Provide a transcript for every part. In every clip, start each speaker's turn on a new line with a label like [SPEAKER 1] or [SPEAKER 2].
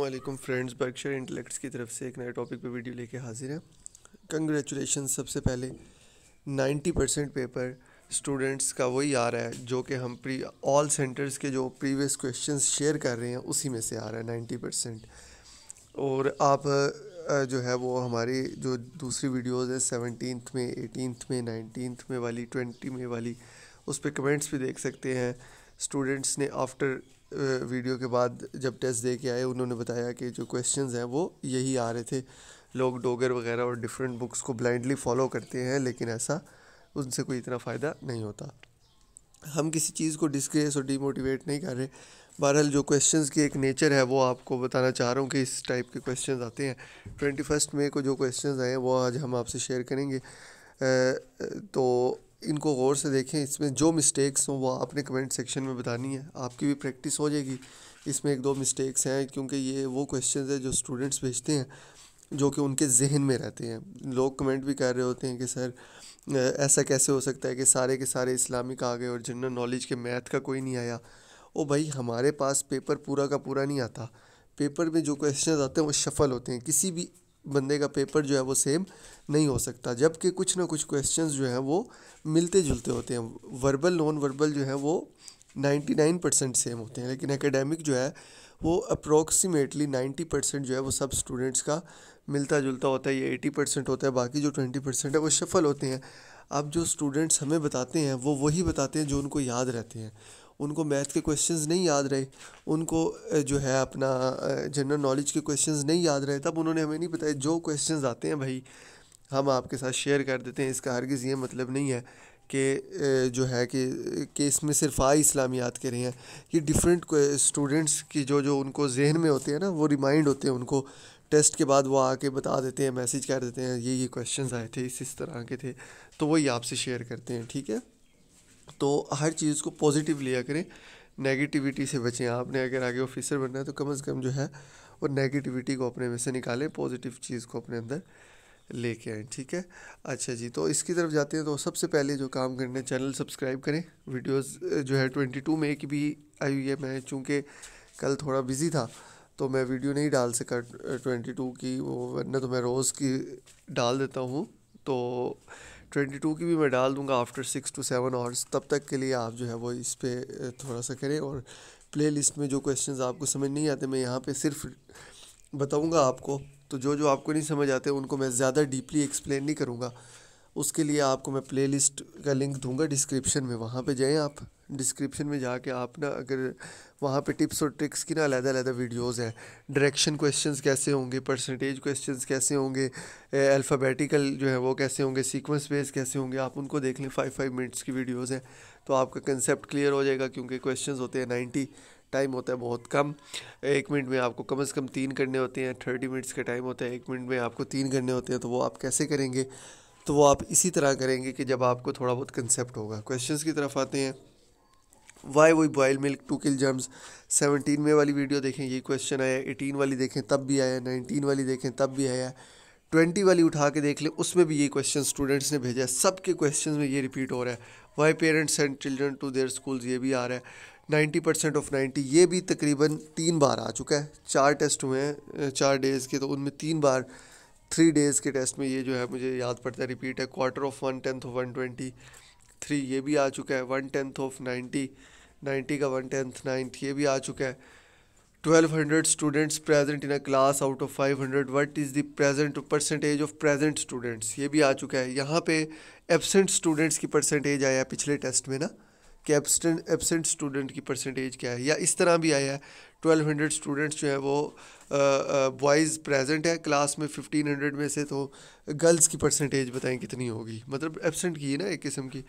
[SPEAKER 1] वालेकुम friends Berkshire intellects की तरफ से एक नए टॉपिक पे वीडियो लेके हाजिर है कंग्रेचुलेशन सबसे पहले 90 परसेंट पेपर स्टूडेंट्स का वही आ रहा है जो कि हम प्री ऑल सेंटर्स के जो प्रीवियस क्वेश्चंस शेयर कर रहे हैं उसी में से आ रहा है 90 परसेंट और आप जो है वो हमारी जो दूसरी वीडियोज़ है सेवनटीन में एटीन में नाइनटीन में वाली ट्वेंटी में वाली उस पर कमेंट्स भी देख सकते हैं स्टूडेंट्स ने आफ्टर वीडियो के बाद जब टेस्ट दे के आए उन्होंने बताया कि जो क्वेश्चंस हैं वो यही आ रहे थे लोग डोगर वगैरह और डिफरेंट बुक्स को ब्लाइंडली फॉलो करते हैं लेकिन ऐसा उनसे कोई इतना फ़ायदा नहीं होता हम किसी चीज़ को डिस्क्रेस और डीमोटिवेट नहीं कर रहे बहरहाल जो क्वेश्चंस की एक नेचर है वो आपको बताना चाह रहा हूँ कि इस टाइप के क्वेश्चंस आते हैं ट्वेंटी फर्स्ट मई को जो क्वेश्चंस आए हैं वो आज हम आपसे शेयर करेंगे तो इनको गौर से देखें इसमें जो मिस्टेक्स हों वो आपने कमेंट सेक्शन में बतानी है आपकी भी प्रैक्टिस हो जाएगी इसमें एक दो मिस्टेक्स हैं क्योंकि ये वो क्वेश्चन है जो स्टूडेंट्स भेजते हैं जो कि उनके जहन में रहते हैं लोग कमेंट भी कर रहे होते हैं कि सर ऐसा कैसे हो सकता है कि सारे के सारे इस्लामिक आ गए और जनरल नॉलेज के मैथ का कोई नहीं आया ओ भाई हमारे पास पेपर पूरा का पूरा नहीं आता पेपर में जो क्वेश्चन आते हैं वो शफल होते हैं किसी भी बंदे का पेपर जो है वो सेम नहीं हो सकता जबकि कुछ ना कुछ क्वेश्चंस जो हैं वो मिलते जुलते होते हैं वर्बल नॉन वर्बल जो है वो 99 परसेंट सेम होते हैं लेकिन एकेडमिक जो है वो अप्रोक्सीमेटली 90 परसेंट जो है वो सब स्टूडेंट्स का मिलता जुलता होता है ये 80 परसेंट होता है बाकी जो 20 परसेंट है वो सफल होते हैं अब जो स्टूडेंट्स हमें बताते हैं वो वही बताते हैं जो उनको याद रहते हैं उनको मैथ के क्वेश्चंस नहीं याद रहे उनको जो है अपना जनरल नॉलेज के क्वेश्चंस नहीं याद रहे तब उन्होंने हमें नहीं बताया जो क्वेश्चंस आते हैं भाई हम आपके साथ शेयर कर देते हैं इसका हरगिज़ ये मतलब नहीं है कि जो है कि कि इसमें सिर्फ आ इस्लामियात के रहे हैं ये डिफरेंट स्टूडेंट्स की जो जो उनको जहन में होते हैं ना वो रिमाइंड होते हैं उनको टेस्ट के बाद वो आके बता देते हैं मैसेज कर देते हैं ये ये क्वेश्चंस आए थे इस इस तरह के थे तो वही आपसे शेयर करते हैं ठीक है तो हर चीज़ को पॉजिटिव लिया करें नेगेटिविटी से बचें आपने अगर आगे ऑफिसर बनना है तो कम से कम जो है वो नेगेटिविटी को अपने में से निकालें पॉजिटिव चीज़ को अपने अंदर लेके आएँ ठीक है अच्छा जी तो इसकी तरफ जाते हैं तो सबसे पहले जो काम करने चैनल सब्सक्राइब करें वीडियोस जो है ट्वेंटी टू में एक भी आई हुई है मैं चूँकि कल थोड़ा बिज़ी था तो मैं वीडियो नहीं डाल सका ट्वेंटी टू की वो वरना तो मैं रोज़ की डाल देता हूँ तो ट्वेंटी टू की भी मैं डाल दूंगा after six to seven hours तब तक के लिए आप जो है वो इस पर थोड़ा सा करें और प्ले लिस्ट में जो क्वेश्चन आपको समझ नहीं आते मैं यहाँ पर सिर्फ बताऊँगा आपको तो जो जो आपको नहीं समझ आते उनको मैं ज़्यादा डीपली एक्सप्लेन नहीं करूँगा उसके लिए आपको मैं प्लेलिस्ट का लिंक दूंगा डिस्क्रिप्शन में वहाँ पे जाएं आप डिस्क्रिप्शन में जाके आप ना अगर वहाँ पे टिप्स और ट्रिक्स की ना अलग अलग वीडियोस हैं डायरेक्शन क्वेश्चंस कैसे होंगे परसेंटेज क्वेश्चंस कैसे होंगे अल्फ़ाबेटिकल जो है वो कैसे होंगे सीक्वेंस बेस कैसे होंगे आप उनको देख लें फाइव फाइव मिनट्स की वीडियोज़ हैं तो आपका कंसेप्ट क्लियर हो जाएगा क्योंकि क्वेश्चन होते हैं नाइन्टी टाइम होता है बहुत कम एक मिनट में आपको कम से कम तीन करने होते हैं थर्टी मिनट्स का टाइम होता है एक मिनट में आपको तीन करने होते हैं तो वो आप कैसे करेंगे तो वो आप इसी तरह करेंगे कि जब आपको थोड़ा बहुत कंसेप्ट होगा क्वेश्चंस की तरफ आते हैं वाई वही boil milk to kill germs seventeen में वाली वीडियो देखें ये क्वेश्चन आया एटीन वाली देखें तब भी आया नाइनटीन वाली देखें तब भी आया ट्वेंटी वाली उठा के देख लें उसमें भी ये क्वेश्चन स्टूडेंट्स ने भेजा है सबके क्वेश्चन में ये रिपीट हो रहा है why parents and children to their schools ये भी आ रहा है नाइन्टी परसेंट ऑफ नाइन्टी ये भी तकरीबन तीन बार आ चुका है चार टेस्ट हुए हैं चार डेज़ के तो उनमें तीन बार थ्री डेज़ के टेस्ट में ये जो है मुझे याद पड़ता है रिपीट है quarter of one tenth of one twenty three ये भी आ चुका है one tenth of ninety ninety का वन टेंथ नाइन्थ ये भी आ चुका है twelve hundred students present in a class out of five hundred what is the present percentage of present students ये भी आ चुका है यहाँ पे एबसेंट स्टूडेंट्स की परसेंटेज आया पिछले टेस्ट में ना कि एबसेंट एबसेंट स्टूडेंट की परसेंटेज क्या है या इस तरह भी आया है ट्वेल्व हंड्रेड स्टूडेंट्स जो हैं वो बॉयज़ प्रेजेंट है क्लास में फिफ्टीन हंड्रेड में से तो गर्ल्स की परसेंटेज बताएं कितनी होगी मतलब एबसेंट की है ना एक किस्म की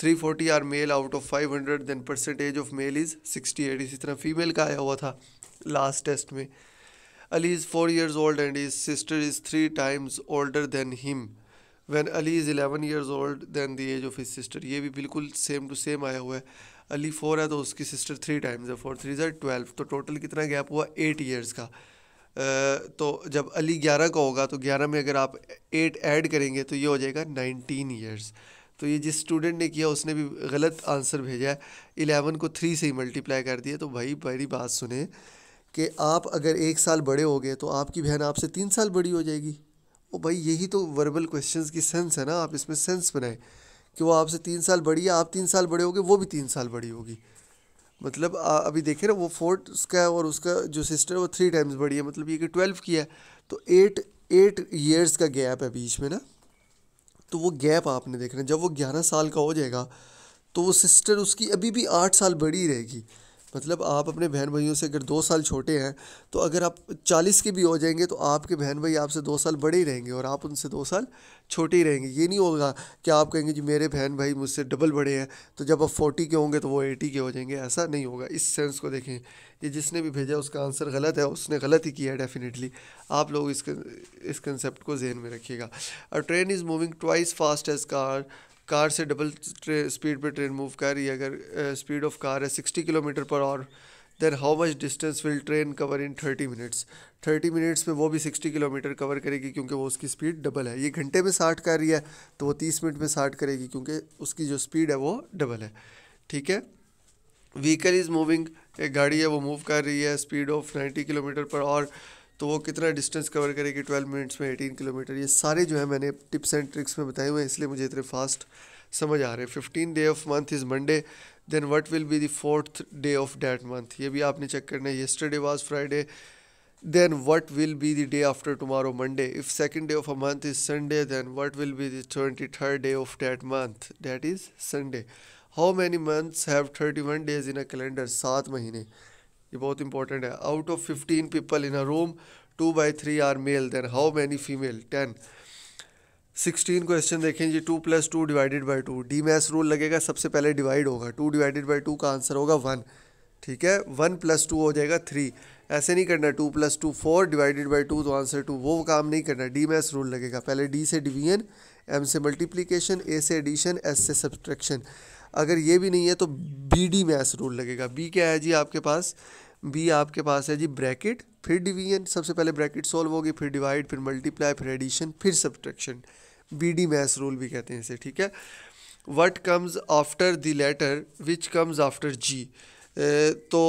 [SPEAKER 1] three forty are male out of five hundred then percentage of male is sixty eight इसी तरह फीमेल का आया हुआ था लास्ट टेस्ट में Ali is four years old and his sister is three times older than him when Ali is eleven years old then the age of his sister ये भी बिल्कुल सेम टू सेम आया हुआ है अली फ़ोर है तो उसकी सिस्टर थ्री टाइम्स है फोर थ्री जैट ट्वेल्व तो टोटल कितना गैप हुआ एट ईयर्स का तो जब अली ग्यारह का होगा तो ग्यारह में अगर आप एट ऐड करेंगे तो ये हो जाएगा नाइनटीन ईयर्स तो ये जिस स्टूडेंट ने किया उसने भी गलत आंसर भेजा है इलेवन को थ्री से ही मल्टीप्लाई कर दिया तो भाई मेरी बात सुने कि आप अगर एक साल बड़े हो गए तो आपकी बहन आपसे तीन साल बड़ी हो जाएगी ओ भाई यही तो वर्बल क्वेश्चंस की सेंस है ना आप इसमें सेंस बनाएं कि वो आपसे तीन साल बड़ी है आप तीन साल बड़े होगे वो भी तीन साल बड़ी होगी मतलब आ, अभी देखे ना वो फोर्थ उसका और उसका जो सिस्टर है वो थ्री टाइम्स बड़ी है मतलब ये कि ट्वेल्व की है तो एट एट ईयर्स का गैप है बीच में ना तो वो गैप आपने देखना जब वो ग्यारह साल का हो जाएगा तो वो सिस्टर उसकी अभी भी आठ साल बड़ी रहेगी मतलब आप अपने बहन भाइयों से अगर दो साल छोटे हैं तो अगर आप चालीस के भी हो जाएंगे तो आपके बहन भाई आपसे दो साल बड़े ही रहेंगे और आप उनसे दो साल छोटे ही रहेंगे ये नहीं होगा कि आप कहेंगे जी मेरे बहन भाई मुझसे डबल बड़े हैं तो जब आप फोर्टी के होंगे तो वो एटी के हो जाएंगे ऐसा नहीं होगा इस सेंस को देखें ये जिसने भी भेजा उसका आंसर गलत है उसने गलत ही किया है डेफिनेटली आप लोग इस इस कंसेप्ट को जहन में रखिएगा train is moving twice fast as car car से डबल स्पीड पे ट्रेन मूव कर रही है अगर स्पीड ऑफ कार है sixty kilometre per hour then how much distance will train cover in thirty minutes thirty minutes में वो भी सिक्सटी किलोमीटर कवर करेगी क्योंकि वो उसकी स्पीड डबल है ये घंटे में साठ कर रही है तो वो तीस मिनट में साठ करेगी क्योंकि उसकी जो स्पीड है वो डबल है ठीक है व्हीकल इज़ मूविंग एक गाड़ी है वो मूव कर रही है स्पीड ऑफ नाइन्टी किलोमीटर पर और तो वो कितना डिस्टेंस कवर करेगी ट्वेल्व मिनट्स में एटीन किलोमीटर ये सारे जो है मैंने टिप्स एंड ट्रिक्स में बताए हुए हैं इसलिए मुझे इतने फास्ट समझ आ रहे हैं fifteen day of month is Monday then what will be the fourth day of that month ये भी आपने चेक करना है yesterday was Friday then what will be the day after tomorrow Monday if second day of a month is Sunday then what will be twenty third day of that month that is Sunday how many months have thirty one days in a calendar सात महीने ये बहुत important है out of fifteen people in a room two by three are male then how many female ten sixteen question देखें जी two plus two divided by two D MAS rule लगेगा सबसे पहले डिवाइड होगा टू डिवाइडेड बाई टू का answer होगा one ठीक है वन प्लस टू हो जाएगा थ्री ऐसे नहीं करना two plus two four divided by two तो आंसर टू वो काम नहीं करना डी मैस रूल लगेगा पहले डी से डिवीजन एम से मल्टीप्लीकेशन ए से एडिशन एस से सब्सट्रैक्शन अगर ये भी नहीं है तो बी डी मैस रूल लगेगा बी क्या है जी आपके पास बी आपके पास है जी ब्रैकेट फिर डिवीजन सबसे पहले ब्रैकेट सॉल्व होगी फिर डिवाइड फिर मल्टीप्लाई फिर एडिशन फिर subtraction B D MAS rule भी कहते हैं इसे ठीक है what comes after the letter which comes after G तो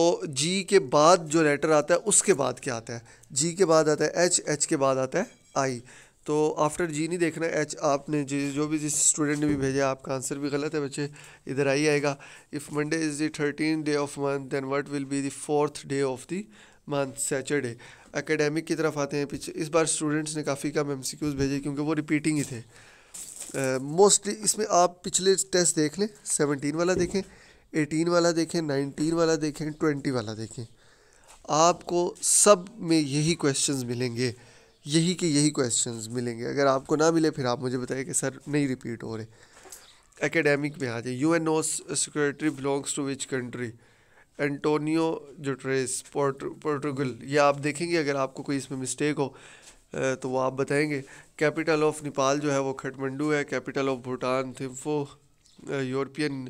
[SPEAKER 1] जी के बाद जो लेटर आता है उसके बाद क्या आता है जी के बाद आता है एच एच के बाद आता है आई तो आफ्टर जी नहीं देखना एच आपने जो जो भी जिस स्टूडेंट ने भी भेजा आपका आंसर भी गलत है बच्चे इधर आ ही आएगा if Monday is thirteen thirteen day of month then what will be the fourth day of the month Saturday academic की तरफ आते हैं पीछे इस बार स्टूडेंट्स ने काफ़ी कम एम भेजे क्योंकि वो रिपीटिंग ही थे मोस्टली uh, इसमें आप पिछले टेस्ट देख लें सेवनटीन वाला देखें एटीन वाला देखें नाइनटीन वाला देखें ट्वेंटी वाला देखें आपको सब में यही क्वेश्चंस मिलेंगे यही के यही क्वेश्चंस मिलेंगे अगर आपको ना मिले फिर आप मुझे बताइए कि सर नहीं रिपीट हो रहे एकेडमिक में आ जाए U N O security belongs to which country Antonio Guterres Portugal ये आप देखेंगे अगर आपको कोई इसमें मिस्टेक हो तो वो आप बताएंगे कैपिटल ऑफ नेपाल जो है वो खटमंडू है capital of Bhutan Thimphu European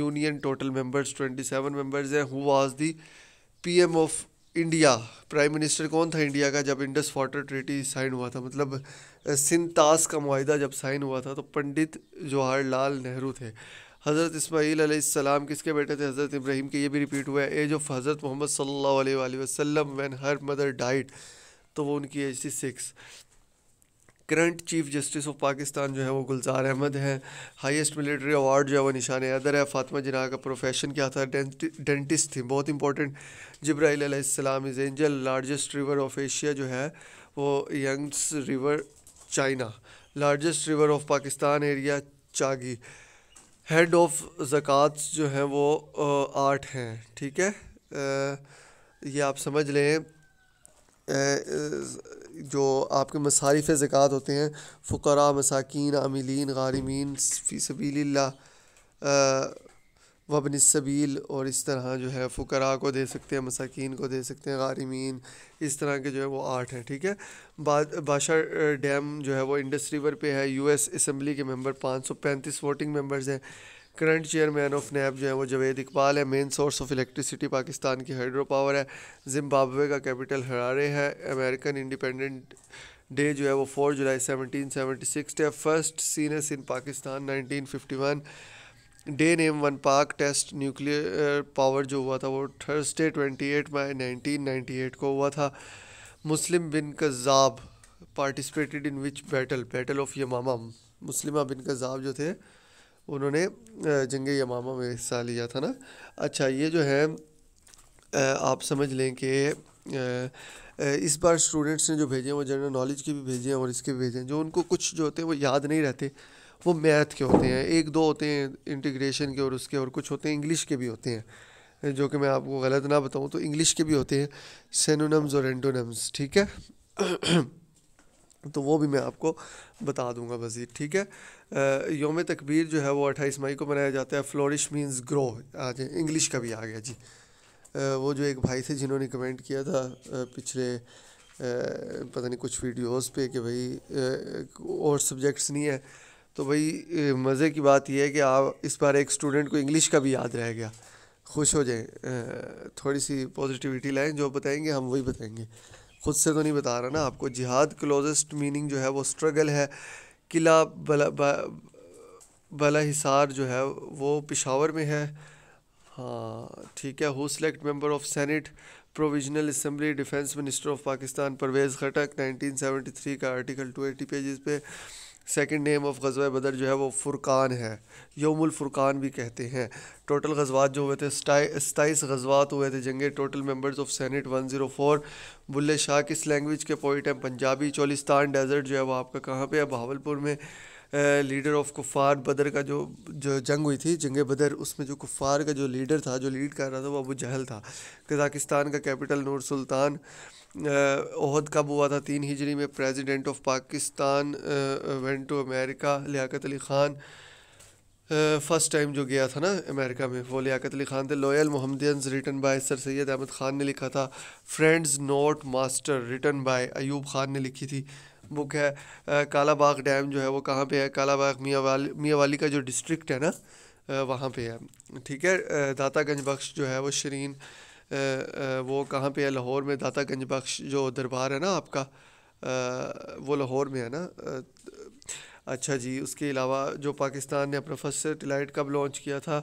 [SPEAKER 1] Union total members seven members हैं who was the PM of India prime minister कौन था इंडिया का जब इंडस वाटर ट्रीटी साइन हुआ था मतलब सिंतास का माहिदा जब साइन हुआ था तो पंडित जवाहरलाल नेहरू थे हज़रत इसमाईल सलाम किसके बेटे थे हज़रत इब्राहिम के ये भी रिपीट हुआ है एज ऑफ हज़रत मोहम्मद सल्लल्लाहु अलैहि वसल्लम व्हेन हर मदर डाइड तो वो उनकी एज थी six current chief justice of Pakistan जो है वो गुलजार अहमद हैं हाईएस्ट मिलिट्री अवार्ड जो है वो निशान अदर है फातिमा जिना का प्रोफेशन क्या था डेंटिस्ट थी बहुत इंपॉर्टेंट जब्राईसम is angel largest river of Asia जो है वो Yangtze river China largest river of Pakistan area Chagai head of जक़ात जो हैं वो आठ हैं ठीक है आ, ये आप समझ लें जो आपके मसारिफ ज़क़ात होते हैं फ़करा मसाकिन आमिलीन गारमीन फ़ी सबील वबन सबील और इस तरह जो है फ़करा को दे सकते हैं मसाकिन को दे सकते हैं गारमीन इस तरह के जो है वो आठ हैं ठीक है बा, बादशाह डैम जो है वो इंडस रिवर पे है यूएस असम्बली के मेंबर 535 वोटिंग मेंबर्स हैं करंट चेयरमैन ऑफ नैब जो है वो जवेद इकबाल है main source of electricity Pakistan की हाइड्रो पावर है जिम्बाब्वे का कैपिटल हरारे है अमेरिकन इंडिपेंडेंट डे जो है वो four July seventeen seventy six है first census in Pakistan nineteen fifty one day name one Pak test nuclear power जो हुआ था वो थर्सडे ट्वेंटी एट मई नाइनटीन नाइन्टी एट को हुआ था Muslim bin Kazab participated in which battle battle of Yamama Muslima bin Kazab जो थे उन्होंने जंग यमामा में हिस्सा लिया था ना अच्छा ये जो है आप समझ लें कि इस बार स्टूडेंट्स ने जो भेजे हैं वो जनरल नॉलेज के भी भेजे हैं और इसके भी भेजे हैं जो उनको कुछ जो होते हैं वो याद नहीं रहते वो मैथ के होते हैं एक दो होते हैं इंटीग्रेशन के और उसके और कुछ होते हैं इंग्लिश के भी होते हैं जो कि मैं आपको गलत ना बताऊँ तो इंग्लिश के भी होते हैं सेनोनम्स और एंटोनम्स ठीक है तो वो भी मैं आपको बता दूंगा मज़ीद ठीक है योम तकबीर जो है वो अट्ठाईस मई को मनाया जाता है फ्लोरिश मींस ग्रो आज इंग्लिश का भी आ गया जी आ, वो जो एक भाई थे जिन्होंने कमेंट किया था पिछले आ, पता नहीं कुछ वीडियोस पे कि भाई और सब्जेक्ट्स नहीं है तो भाई मज़े की बात यह है कि आप इस बार एक स्टूडेंट को इंग्लिश का भी याद रह गया खुश हो जाए थोड़ी सी पॉजिटिविटी लाएँ जो बताएँगे हम वही बताएंगे ख़ुद से तो नहीं बता रहा ना आपको जिहाद क्लोजेस्ट मीनिंग जो है वो स्ट्रगल है किला बला बला हिसार जो है वो पिशावर में है हाँ ठीक है who select member of senate provisional assembly defence minister of Pakistan Parvez Khattak 1973 का आर्टिकल 280 पेजेस पे सेकंड नेम ऑफ गजवा बदर जो है वो फ़ुरकान है योमुल फ़ुरकान भी कहते हैं टोटल गजवात जो हुए थे सताईस गजवात हुए थे जंगे total members of senate 104 Bulleh Shah किस लैंग्वेज के पॉइंट हैं पंजाबी चोलिस्तान डेजर्ट जो है वो आपका कहाँ पे है बहावलपुर में लीडर ऑफ कुफार बदर का जो जो जंग हुई थी जंग बदर उसमें जो कुफार का जो लीडर था जो लीड कर रहा था वो अबू जहल था कजाकिस्तान का कैपिटल नूर सुल्तान ओहद कब हुआ था तीन हिजरी में president of Pakistan went to America Liaquat Ali Khan first time जो गया था ना अमेरिका में वो लियाकत अली ख़ान थे loyal Mohammedans written by sir Syed Ahmad Khan ने लिखा था friends not master written by Ayub Khan ने लिखी थी बुक है कालाबाग डैम जो है वो कहाँ पे है कालाबाग मियाँ वाली मियाँ वाली का जो डिस्ट्रिक्ट है ना वहाँ पे है ठीक है दातागंज बख्श जो है वो शरीन वो कहाँ पे है लाहौर में दाता गंज बख्श जो दरबार है ना आपका आ, वो लाहौर में है ना आ, अच्छा जी उसके अलावा जो पाकिस्तान ने अपना फर्स्ट सेटेलाइट कब लॉन्च किया था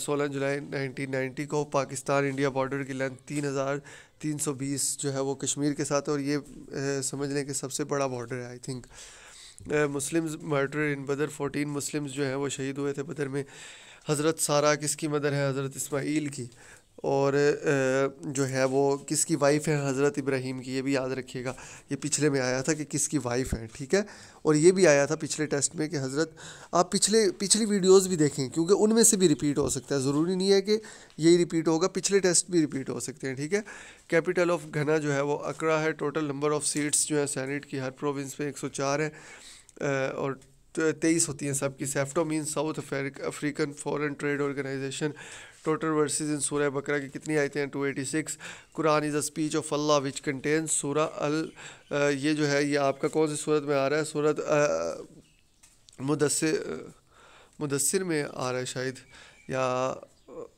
[SPEAKER 1] सोलह जुलाई 1990 को पाकिस्तान इंडिया बॉर्डर की लेंथ तीन हज़ार तीन सौ बीस जो है वो कश्मीर के साथ और ये आ, समझ लें कि सबसे बड़ा बॉर्डर है I think Muslims murder in Badr fourteen Muslims जो हैं वो शहीद हुए थे बदर में हज़रत सारा किसकी मदर है हज़रत इसमाइल की और जो है वो किसकी वाइफ़ है हज़रत इब्राहीम की ये भी याद रखिएगा ये पिछले में आया था कि किसकी वाइफ़ है ठीक है और ये भी आया था पिछले टेस्ट में कि हज़रत आप पिछले पिछली वीडियोस भी देखें क्योंकि उनमें से भी रिपीट हो सकता है ज़रूरी नहीं है कि यही रिपीट होगा पिछले टेस्ट भी रिपीट हो सकते हैं ठीक है कैपिटल ऑफ घना जो है वो अकड़ा है टोटल नंबर ऑफ़ सीट्स जो है सैनेट की हर प्रोविंस में एक है और तेईस होती हैं सबकी सेफ्टो mean South African foreign trade organization total verses in सूर्य बकरा की कितनी आयतें हैं 286 Quran is a speech of Allah which contain सूरा अल ये जो है ये आपका कौन सी सूरत में आ रहा है सूरत मुदसर uh, मुदसर uh, में आ रहा है शायद या uh,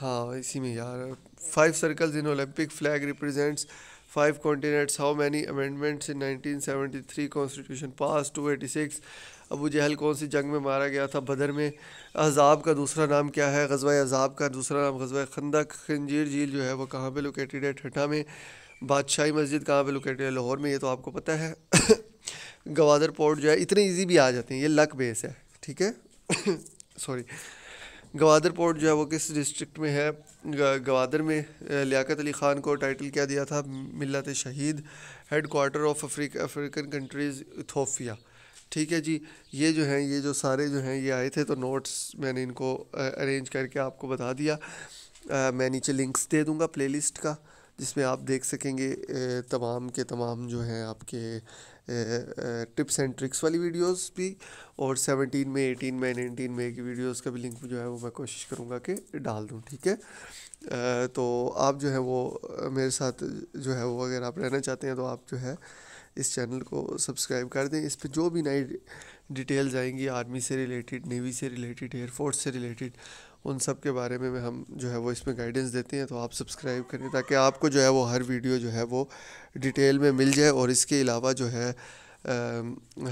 [SPEAKER 1] हाँ इसी में यार five circles in Olympic flag represents five continents how many amendments in nineteen seventy three constitution pass two eighty six Abu Jahl कौन सी जंग में मारा गया था बदर में अजाब का दूसरा नाम क्या है गजवा अजाब का दूसरा नाम गजवा खंदक खंजीर झील जो है वो कहाँ पर लोकेटेड है ठठा में बादशाही मस्जिद कहाँ पर लोकेटेड है लाहौर में ये तो आपको पता है गवादर पोर्ट जो है इतने ईजी भी आ जाते हैं ये लक बेस है ठीक है सॉरी गवादर पोर्ट जो है वो किस डिस्ट्रिक्ट में है गवादर में लियाकत अली ख़ान को टाइटल क्या दिया था मिलत शहीद हेड क्वार्टर ऑफ अफ्रीक अफ्रीकन कंट्रीज़ थोफिया ठीक है जी ये जो हैं ये जो सारे जो हैं ये आए थे तो नोट्स मैंने इनको अरेंज करके आपको बता दिया आ, मैं नीचे लिंक्स दे दूँगा प्लेलिस्ट का जिसमें आप देख सकेंगे तमाम के तमाम जो हैं आपके टिप्स एंड ट्रिक्स वाली वीडियोस भी और 17 में 18 में 19 में की वीडियोस का भी लिंक जो है वो मैं कोशिश करूँगा कि डाल दूँ ठीक है तो आप जो है वो मेरे साथ जो है वो अगर आप रहना चाहते हैं तो आप जो है इस चैनल को सब्सक्राइब कर दें इस पर जो भी नई डिटेल्स आएंगी आर्मी से रिलेटेड नेवी से रिलेटेड एयरफोर्स से रिलेटेड उन सब के बारे में हम जो है वो इसमें गाइडेंस देते हैं तो आप सब्सक्राइब करें ताकि आपको जो है वो हर वीडियो जो है वो डिटेल में मिल जाए और इसके अलावा जो है आ,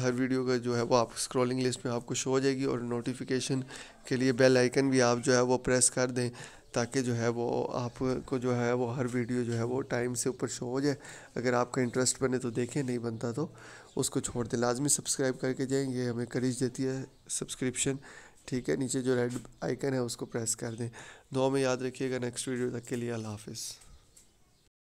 [SPEAKER 1] हर वीडियो का जो है वो आप स्क्रॉलिंग लिस्ट में आपको शो हो जाएगी और नोटिफिकेशन के लिए बेल आइकन भी आप जो है वो प्रेस कर दें ताकि जो है वो आपको जो है वो हर वीडियो जो है वो टाइम से ऊपर शो हो जाए अगर आपका इंटरेस्ट बने तो देखें नहीं बनता तो उसको छोड़ दें लाजमी सब्सक्राइब करके जाएँ ये हमें करीज देती है सब्सक्रिप्शन ठीक है नीचे जो रेड आइकन है उसको प्रेस कर दें दो में याद रखिएगा नेक्स्ट वीडियो तक के लिए अल्लाह हाफिज़